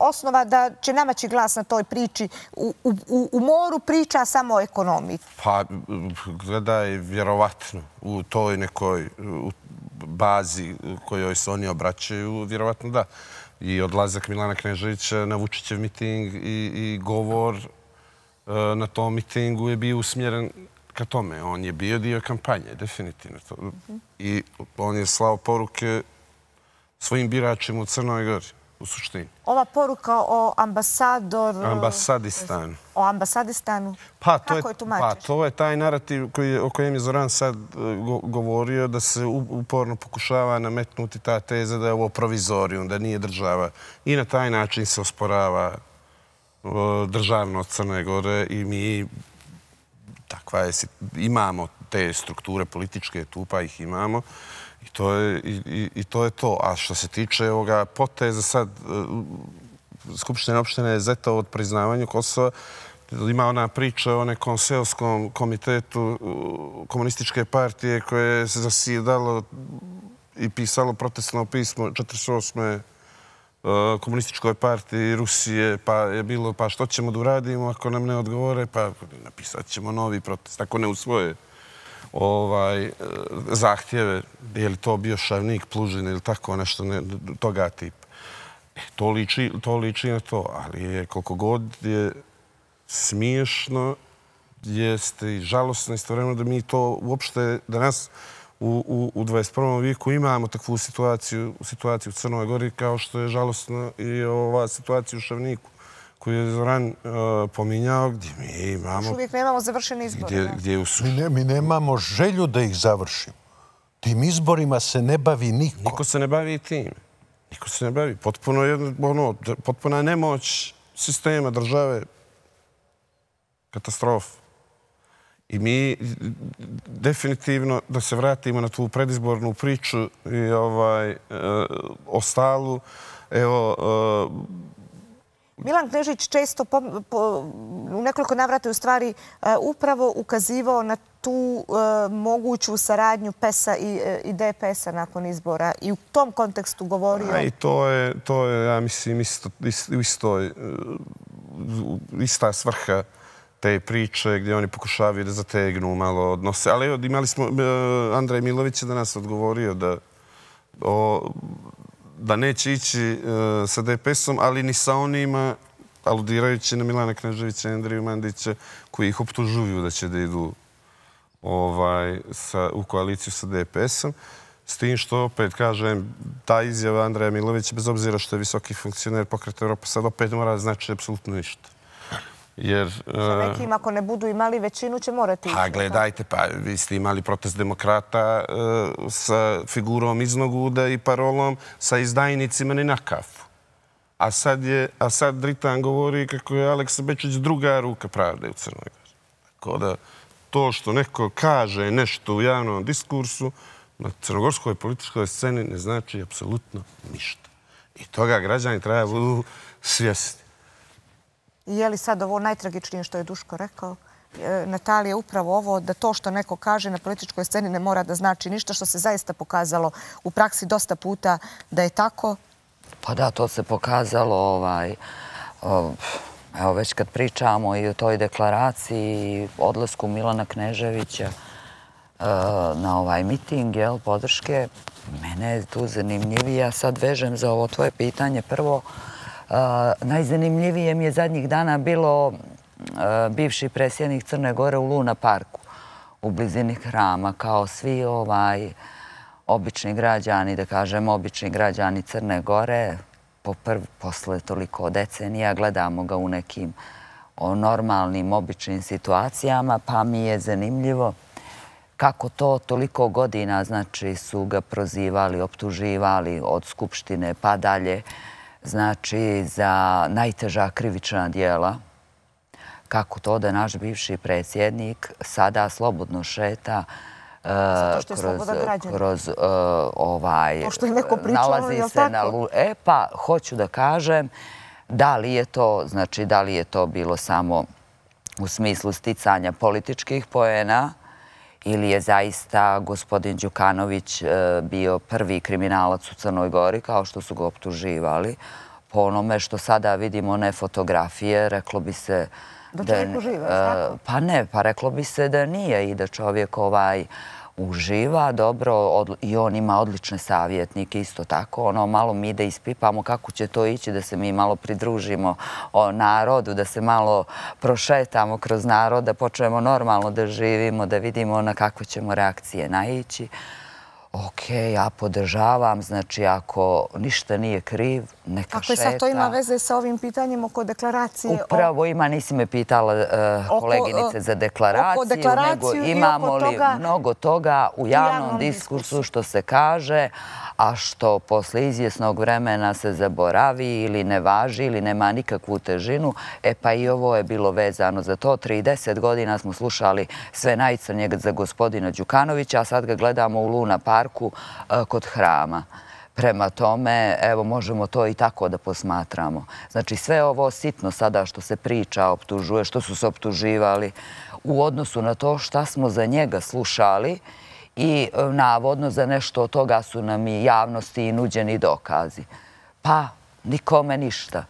osnova da će namaći glas na toj priči u, u, u moru priča samo o ekonomiji? Pa, gledaj, vjerovatno, u toj nekoj bazi kojoj se oni obraćaju, vjerovatno da. I odlazak Milana Kneževića na Vučićev miting i, i govor eh, na tom mitingu je bio usmjeren ka tome. On je bio dio kampanje, definitivno. I on je slao poruke svojim biračima u Crnoj Gori, u suštini. Ova poruka o ambasador... Ambasadistanu. O ambasadistanu. Pa, to je, pa to je taj narativ koji, o kojem je Zoran sad e, govorio, da se uporno pokušava nametnuti ta teza da je ovo provizorijum, da nije država. I na taj način se osporava e, državno Crne Gore i mi takva je, imamo te strukture političke, tu pa ih imamo i to je to. A što se tiče ovoga poteza, sad e, Skupština opštine je zeta od priznavanja Kosova, ima ona priča o nekom seoskom komitetu e, komunističke partije koje se zasidalo i pisalo protestno pismo 48. E, komunističkoj partiji Rusije, pa je bilo, pa što ćemo da uradimo ako nam ne odgovore, pa napisat ćemo novi protest, ako ne usvoje ovaj, e, zahtjeve, je li to bio šavnik, plužin ili tako nešto, toga tip. E, to liči na to, ali je koliko god je smiješno, jeste i žalostno isto istovremeno da mi to uopšte, da nas u 21. viku imamo takvu situaciju u Crnoj Gori kao što je žalostna i ova situacija u Ševniku koju je Zoran e, pominjao gdje mi imamo... Još uvijek nemamo završene izbore. Mi nemamo želju da ih završimo. Tim izborima se ne bavi niko. Niko se ne bavi i tim. Niko se ne bavi. Potpuno je ono, nemoć sistema države. Katastrofa. I mi definitivno da se vratimo na tu predizbornu priču i ovaj eh, ostalu. Evo, eh, Milan Knežić često u nekoliko navrata u stvari eh, upravo ukazivao na tu moguću saradnju PES-a i dps a nakon izbora i u tom kontekstu govorio... I to je, ja mislim, isto isto ista svrha te priče gdje oni pokušavaju da zategnu malo odnose. Ali imali smo, e, Andrej Milović je danas odgovorio da da neće ići e, sa DPS-om, ali ni sa onima, aludirajući na Milana Kneževića i Andriju Mandića, koji ih optužuju da će da idu ovaj, u koaliciju sa DPS-om. S tim što, opet kažem, ta izjava Andreja Milovića, bez obzira što je visoki funkcioner pokreta Evropa, sad opet mora znači apsolutno ništa jer... Za e, nekim, ako ne budu imali većinu, će morati... Pa, gledajte, pa vi ste imali protest demokrata e, sa figurom iz Noguda i parolom sa izdajnicima ni na kafu. A sad Dritan govori kako je Aleksa Bečić druga ruka pravde u Crnoj Gori. Tako da to što neko kaže nešto u javnom diskursu na crnogorskoj političkoj sceni ne znači apsolutno ništa. I toga građani treba budu svjesni je li sad ovo najtragičnije što je Duško rekao? E, Natalija, upravo ovo, da to što neko kaže na političkoj sceni ne mora da znači ništa što se zaista pokazalo u praksi dosta puta da je tako? Pa da, to se pokazalo ovaj... Evo već kad pričamo i o toj deklaraciji i odlasku Milana Kneževića e, na ovaj miting, jel, podrške, mene je tu zanimljivija. Sad vežem za ovo tvoje pitanje. Prvo, Najzanimljivije mi je zadnjih dana bilo bivši presjednik Crne Gore u Luna Parku, u blizini hrama, kao svi ovaj obični građani, da kažem, obični građani Crne Gore, posle toliko decenija gledamo ga u nekim normalnim, običnim situacijama, pa mi je zanimljivo kako to toliko godina, znači, su ga prozivali, optuživali od Skupštine pa dalje, znači za najteža krivična dijela, kako to da naš bivši predsjednik sada slobodno šeta e, kroz e, ovaj... To što je neko pričalo, je li tako? E pa, hoću da kažem da li je to, znači da li je to bilo samo u smislu sticanja političkih pojena, ili je zaista gospodin Đukanović e, bio prvi kriminalac u Crnoj Gori, kao što su ga optuživali. Po onome što sada vidimo one fotografije, reklo bi se... Da čovjek uživa, šta? E, pa ne, pa reklo bi se da nije i da čovjek ovaj uživa dobro i on ima odlične savjetnike isto tako. Ono malo mi da ispipamo kako će to ići da se mi malo pridružimo o narodu, da se malo prošetamo kroz narod, da počnemo normalno da živimo, da vidimo na kakve ćemo reakcije naići ok, ja podržavam, znači ako ništa nije kriv, neka šeta. Ako je sad to ima veze sa ovim pitanjem oko deklaracije? Upravo ima, nisi me pitala eh, koleginice eh, za deklaraciju, nego imamo li mnogo toga u javnom diskursu što se kaže, a što posle izjesnog vremena se zaboravi ili ne važi ili nema nikakvu težinu. E pa i ovo je bilo vezano za to. 30 godina smo slušali sve najcrnjeg za gospodina Đukanovića, a sad ga gledamo u Luna Park parku e, kod hrama. Prema tome, evo, možemo to i tako da posmatramo. Znači, sve ovo sitno sada što se priča, optužuje, što su se optuživali, u odnosu na to šta smo za njega slušali i e, navodno za nešto od toga su nam i javnosti i nuđeni dokazi. Pa, nikome ništa.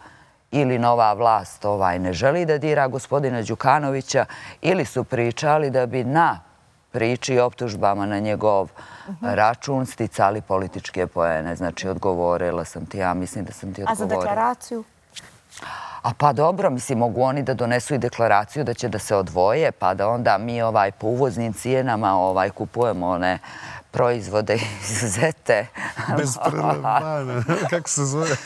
Ili nova vlast ovaj, ne želi da dira gospodina Đukanovića, ili su pričali da bi na priči i optužbama na njegov račun, sticali političke pojene. Znači, odgovorila sam ti, ja mislim da sam ti odgovorila. A za deklaraciju? A pa dobro, mislim, mogu oni da donesu i deklaraciju da će da se odvoje, pa da onda mi ovaj po uvoznim cijenama ovaj, kupujemo one proizvode izuzete. Bez prelevmana. Kako se zove?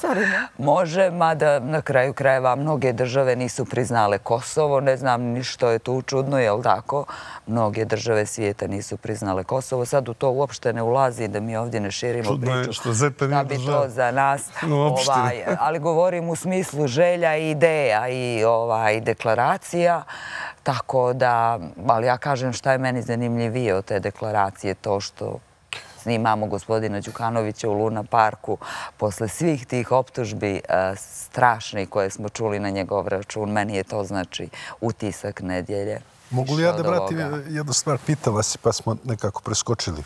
carina. može, mada na kraju krajeva mnoge države nisu priznale Kosovo. Ne znam ni što je tu čudno, jel tako? Mnoge države svijeta nisu priznale Kosovo. Sad u to uopšte ne ulazi da mi ovdje ne širimo priču. Čudno je što zete nije država. Da bi to za nas. Ovaj, ali govorim u smislu želja i ideja i ovaj, deklaracija. Tako da, ali ja kažem šta je meni zanimljivije od te deklaracije, to što snimamo gospodina Đukanovića u Luna Parku posle svih tih optužbi e, strašni koje smo čuli na njegov račun. Meni je to znači utisak nedjelje. Mogu li ja da vratim jednu stvar? Pita vas pa smo nekako preskočili.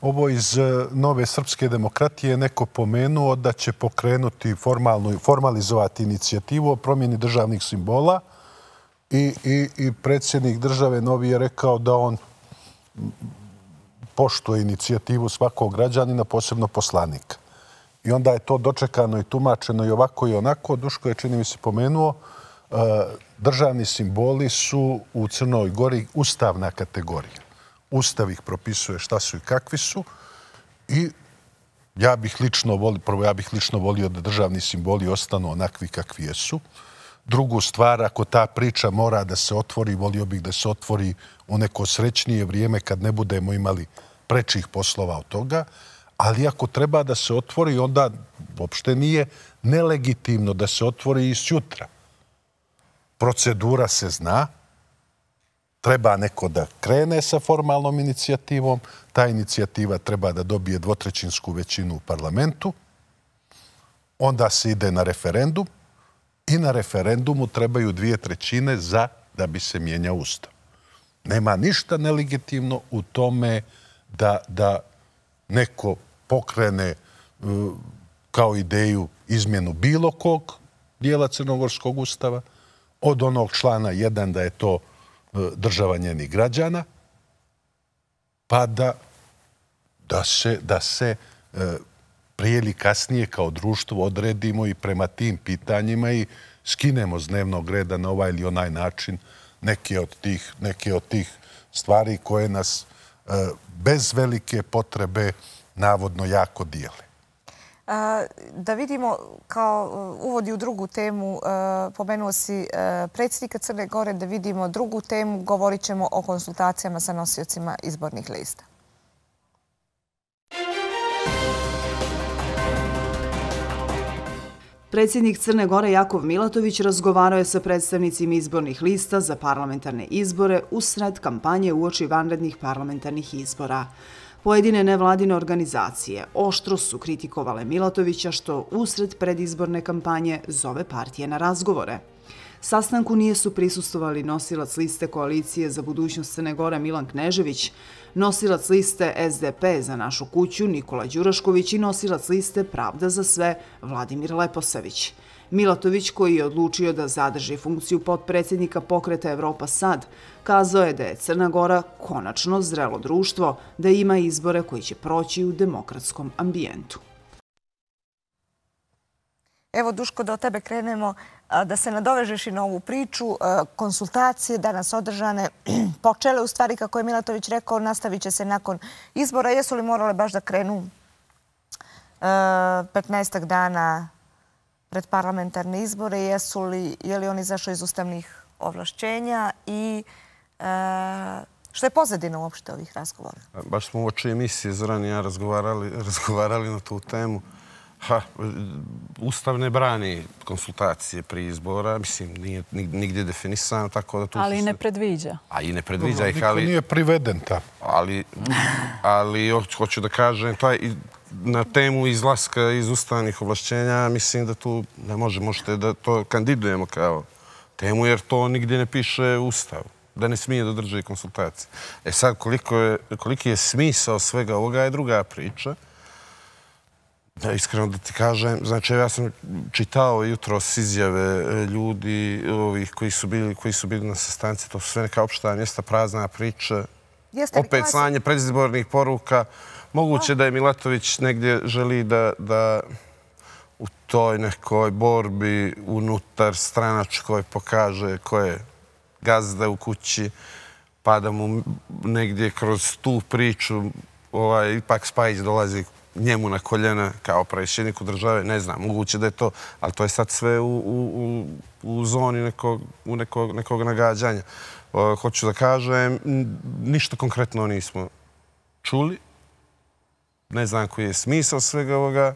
Ovo iz e, Nove Srpske demokratije je neko pomenuo da će pokrenuti, formalizovati inicijativu o promjeni državnih simbola I, i, i predsjednik države Novi je rekao da on poštuje inicijativu svakog građanina, posebno poslanika. I onda je to dočekano i tumačeno i ovako i onako. Duško je, čini mi se, pomenuo, e, državni simboli su u Crnoj Gori ustavna kategorija. Ustav ih propisuje šta su i kakvi su i ja bih lično volio, prvo ja bih lično volio da državni simboli ostanu onakvi kakvi jesu. Drugu stvar, ako ta priča mora da se otvori, volio bih da se otvori u neko srećnije vrijeme kad ne budemo imali prečih poslova od toga, ali ako treba da se otvori, onda uopšte nije nelegitimno da se otvori i sjutra. Procedura se zna, treba neko da krene sa formalnom inicijativom, ta inicijativa treba da dobije dvotrećinsku većinu u parlamentu, onda se ide na referendum, i na referendumu trebaju dvije trećine za da bi se mijenja ustav. Nema ništa nelegitimno u tome da, da neko pokrene e, kao ideju izmjenu bilo kog dijela Crnogorskog ustava, od onog člana jedan da je to e, država njenih građana, pa da, da se, da se e, prije ili kasnije kao društvo odredimo i prema tim pitanjima i skinemo s dnevnog reda na ovaj ili onaj način neke od tih, neke od tih stvari koje nas e, bez velike potrebe navodno jako dijele. da vidimo, kao e, uvodi u drugu temu, e, pomenuo si a, e, predsjednika Crne Gore, da vidimo drugu temu, govorit ćemo o konsultacijama sa nosiocima izbornih lista. Predsjednik Crne Gore Jakov Milatović razgovarao je sa predstavnicima izbornih lista za parlamentarne izbore usred kampanje uoči vanrednih parlamentarnih izbora. Pojedine nevladine organizacije oštro su kritikovale Milatovića što usred predizborne kampanje zove partije na razgovore. Sastanku nije su prisustovali nosilac liste koalicije za budućnost Crne Gore Milan Knežević, nosilac liste SDP za našu kuću Nikola Đurašković i nosilac liste Pravda za sve Vladimir Leposavić. Milatović, koji je odlučio da zadrži funkciju potpredsjednika pokreta Evropa Sad, kazao je da je Crna Gora konačno zrelo društvo da ima izbore koji će proći u demokratskom ambijentu. Evo, Duško, do tebe krenemo da se nadovežeš i na ovu priču, konsultacije danas održane, počele u stvari, kako je Milatović rekao, nastavit će se nakon izbora. Jesu li morale baš da krenu 15. dana pred parlamentarne izbore? Jesu li, je li on izašao iz ustavnih ovlašćenja i što je pozadina uopšte ovih razgovora? Baš smo u oči emisije zranije razgovarali na tu temu. Ha, ustav ne brani konsultacije pri izbora, mislim, nije nigdje definisano, tako da tu... Ali i ne predviđa. A i ne predviđa ih, ali... nije priveden ta. Ali, ali hoću da kažem, taj, na temu izlaska iz ustavnih oblašćenja, mislim da tu ne možemo što da to kandidujemo kao temu, jer to nigdje ne piše ustav da ne smije da drže konsultacije. E sad, koliko je, koliki je smisao svega ovoga je druga priča. Iskreno da ti kažem, znači ja sam čitao jutro s izjave e, ljudi koji su bili na sastanci, to su sve neka opšta mjesta, prazna priča, opet slanje predizbornih poruka. Moguće da je Milatović negdje želi da u toj nekoj borbi unutar stranačkoj pokaže ko je gazda u kući, pa da mu negdje kroz tu priču ovaj, ipak Spajić dolazi njemu na koljena kao predsjedniku države, ne znam, moguće da je to, ali to je sad sve u, u, u zoni nekog, u nekog, nekog nagađanja. Hoću da kažem, ništa konkretno nismo čuli. Ne znam koji je smisao svega ovoga.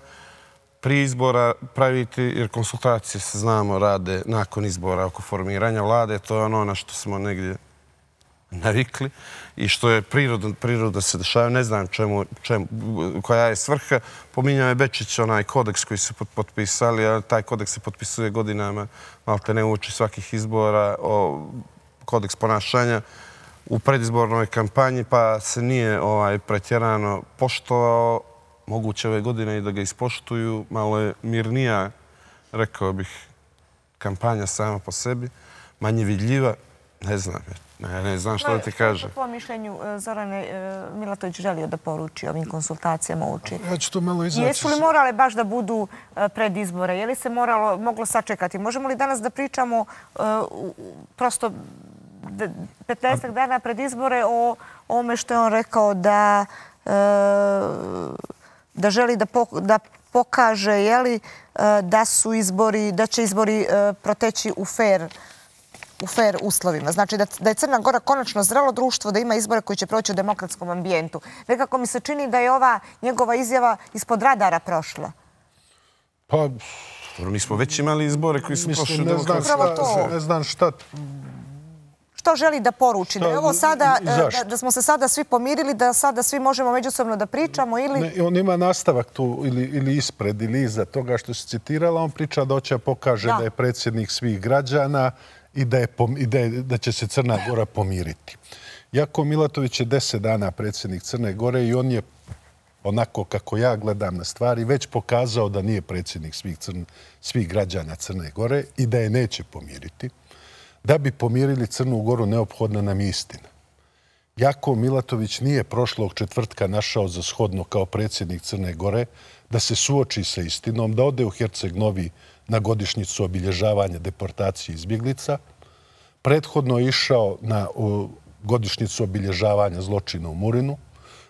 Pri izbora praviti, jer konsultacije se znamo rade nakon izbora oko formiranja vlade, to je ono na što smo negdje navikli i što je priroda se dešavaju, Ne znam čemu, koja je svrha. Pominjao je Bečić onaj kodeks koji su potpisali, a taj kodeks se potpisuje godinama, malo te ne uči svakih izbora, kodeks ponašanja u predizbornoj kampanji, pa se nije ovaj, pretjerano poštovao. Moguće ove godine i da ga ispoštuju. Malo je mirnija, rekao bih, kampanja sama po sebi. Manje vidljiva, ne znam Ne znam što pa, da ti kaže. Po mišljenju, e, Zorane e, Milatović želio da poruči ovim konsultacijama uči. Ja ću to malo izaći. Jesu li morale baš da budu e, pred izbore? Je li se moglo sačekati? Možemo li danas da pričamo prosto 15. dana pred izbore o ome što je on rekao da da želi da pokaže da će izbori proteći u fair u fair uslovima. Znači da je Crna Gora konačno zrelo društvo, da ima izbore koji će proći u demokratskom ambijentu. Nekako mi se čini da je ova njegova izjava ispod radara prošla. Pa, mi smo već imali izbore koji su prošli u demokratskom Ne znam šta... Što želi da poruči? Da, ovo sada, e, da smo se sada svi pomirili, da sada svi možemo međusobno da pričamo ili... Ne, on ima nastavak tu ili, ili ispred ili iza toga što se citirala. On priča da hoće pokaže da je predsjednik svih građana, i da, je, i da, je, da će se Crna Gora pomiriti. Jako Milatović je deset dana predsjednik Crne Gore i on je, onako kako ja gledam na stvari, već pokazao da nije predsjednik svih, crn, svih građana Crne Gore i da je neće pomiriti. Da bi pomirili Crnu Goru, neophodna nam istina. Jako Milatović nije prošlog četvrtka našao za shodno kao predsjednik Crne Gore da se suoči sa istinom, da ode u Herceg Novi na godišnjicu obilježavanja deportacije iz Biglica. Prethodno je išao na godišnjicu obilježavanja zločina u Murinu.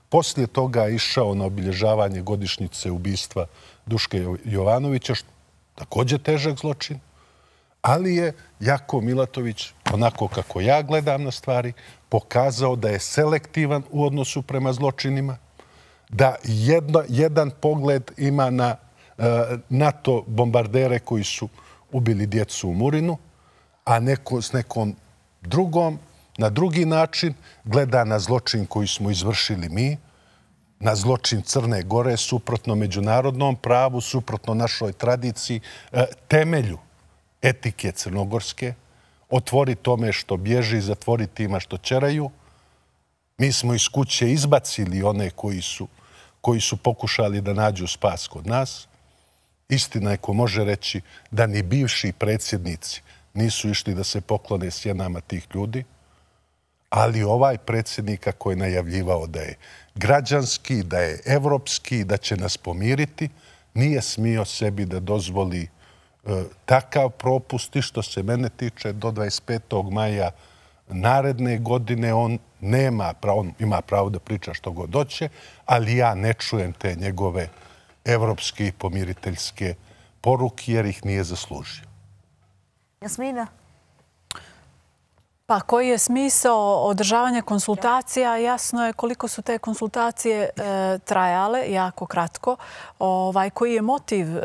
Poslije toga je išao na obilježavanje godišnjice ubistva Duške Jovanovića, što također težak zločin, ali je Jako Milatović, onako kako ja gledam na stvari, pokazao da je selektivan u odnosu prema zločinima, da jedan pogled ima na Eh, NATO bombardere koji su ubili djecu u Murinu, a neko s nekom drugom, na drugi način, gleda na zločin koji smo izvršili mi, na zločin Crne Gore, suprotno međunarodnom pravu, suprotno našoj tradiciji, eh, temelju etike crnogorske, otvori tome što bježi, zatvori tima što čeraju. Mi smo iz kuće izbacili one koji su pokušali da nađu spas kod nas. Istina je ko može reći da ni bivši predsjednici nisu išli da se poklone s sjenama tih ljudi, ali ovaj predsjednika koji je najavljivao da je građanski, da je evropski, da će nas pomiriti, nije smio sebi da dozvoli e, takav propust i što se mene tiče do 25. maja naredne godine on nema pravo, on ima pravo da priča što god doće, ali ja ne čujem te njegove evropske pomiriteljske poruki jer ih nije zaslužio. Jasmina? Pa koji je smisao održavanja konsultacija? Jasno je koliko su te konsultacije e, trajale, jako kratko. Ovaj, koji je motiv e,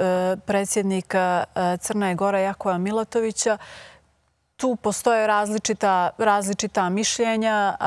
predsjednika e, Crne Gora Jakova Milatovića? tu postoje različita, različita mišljenja.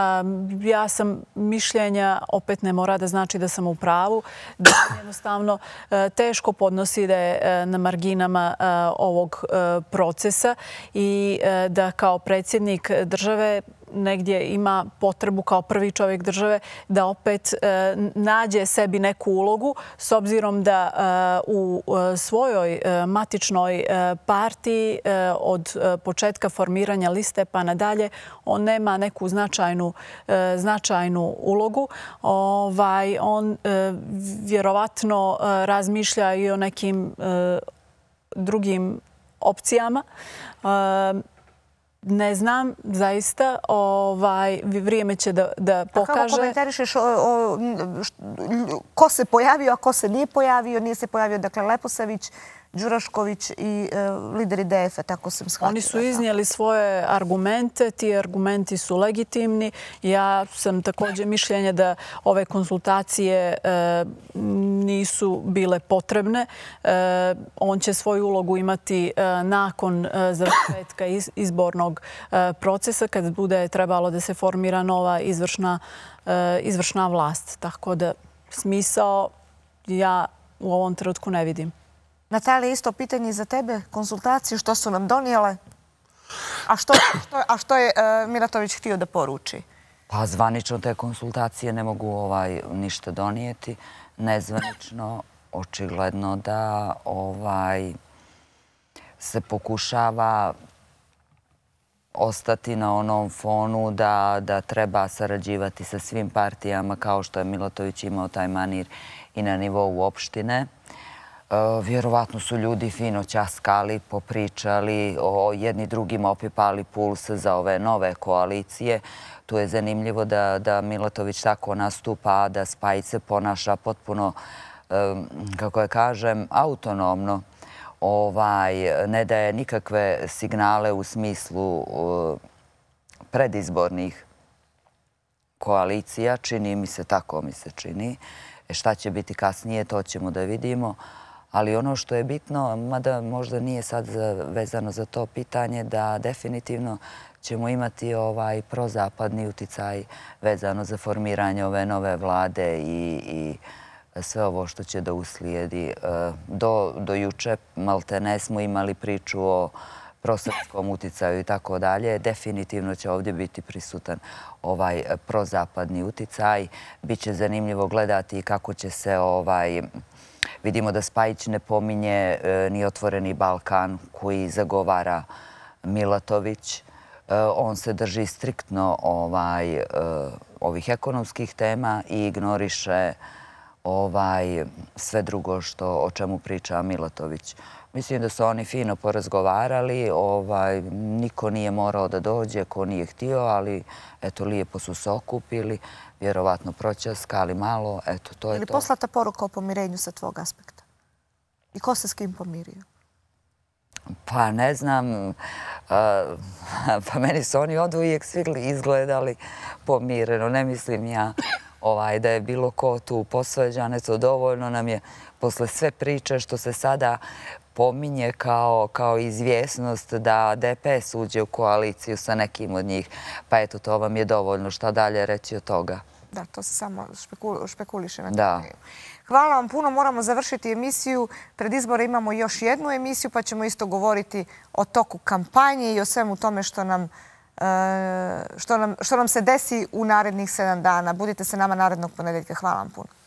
Ja sam mišljenja, opet ne mora da znači da sam u pravu, da je jednostavno e, teško podnosi da je e, na marginama e, ovog procesa i da kao predsjednik države negdje ima potrebu kao prvi čovjek države da opet e, nađe sebi neku ulogu s obzirom da e, u e, svojoj matičnoj partiji od početka formiranja liste pa nadalje on nema neku značajnu ulogu. Ovaj, on vjerovatno razmišlja i o nekim drugim opcijama. Ne znam, zaista, ovaj, vrijeme će da, da pokaže. A kako komentarišeš ko se pojavio, a ko se nije pojavio? Nije se pojavio, dakle, Leposavić, Đurašković i e, lideri DF-a, tako sam shvatila. Oni su iznijeli svoje argumente, ti argumenti su legitimni. Ja sam također mišljenja da ove konsultacije e, nisu bile potrebne. E, on će svoju ulogu imati nakon završetka izbornog procesa, kad bude trebalo da se formira nova izvršna vlast. Tako da smisao ja u ovom trenutku ne vidim. Natalija, isto pitanje za tebe, konsultacije, što su nam donijele? A što je e, Miratović htio da poruči? Pa zvanično te konsultacije ne mogu ovaj, ništa donijeti. Nezvanično, očigledno da ovaj, se pokušava ostati na onom fonu da treba sarađivati sa svim partijama kao što je Milatović imao taj manir i na nivou opštine. E, vjerovatno su ljudi fino časkali, popričali, o jedni drugim opipali puls za ove nove koalicije. Tu je zanimljivo da Milatović tako nastupa, da Spajce ponaša potpuno, e, kako je kažem, autonomno. Ovaj, ne daje nikakve signale u smislu e, predizbornih koalicija. Čini mi se, tako mi se čini. Šta će biti kasnije, to ćemo da vidimo. Ali ono što je bitno, mada možda nije sad vezano za to pitanje, da definitivno ćemo imati ovaj prozapadni uticaj vezano za formiranje ove nove vlade i sve ovo što će da uslijedi. E, do juče, malte ne, smo imali priču o prosrpskom uticaju i tako dalje. Definitivno će ovdje biti prisutan ovaj prozapadni uticaj. Biće zanimljivo gledati kako će se ovaj Vidimo da Spajić ne pominje e, ni otvoreni Balkan koji zagovara Milatović. E, on se drži striktno ovaj, e, ovih ekonomskih tema i ignoriše ovaj, sve drugo o čemu priča Milatović. Mislim da su oni fino porazgovarali, ovaj, niko nije morao da dođe ko nije htio, ali lijepo su se okupili vjerovatno proće, ali malo, eto, to je to. Ili poslata poruka o pomirenju sa tvog aspekta? I ko se s kim pomirio? Pa ne znam, pa meni su oni od uvijek svi izgledali pomireno. Ne mislim ja ovaj, da je bilo ko tu posveđan, eto, dovoljno nam je posle sve priče što se sada pominje kao izvjesnost da DPS uđe u koaliciju sa nekim od njih. Pa eto, to vam je dovoljno. Šta dalje reći od toga? Da, to se samo špekuliše. Da. Hvala vam puno, moramo završiti emisiju. Pred izbore imamo još jednu emisiju, pa ćemo isto govoriti o toku kampanje i o svemu tome što nam, e, što nam, što nam se desi u narednih sedam dana. Budite se nama narednog ponedeljka. Hvala vam puno.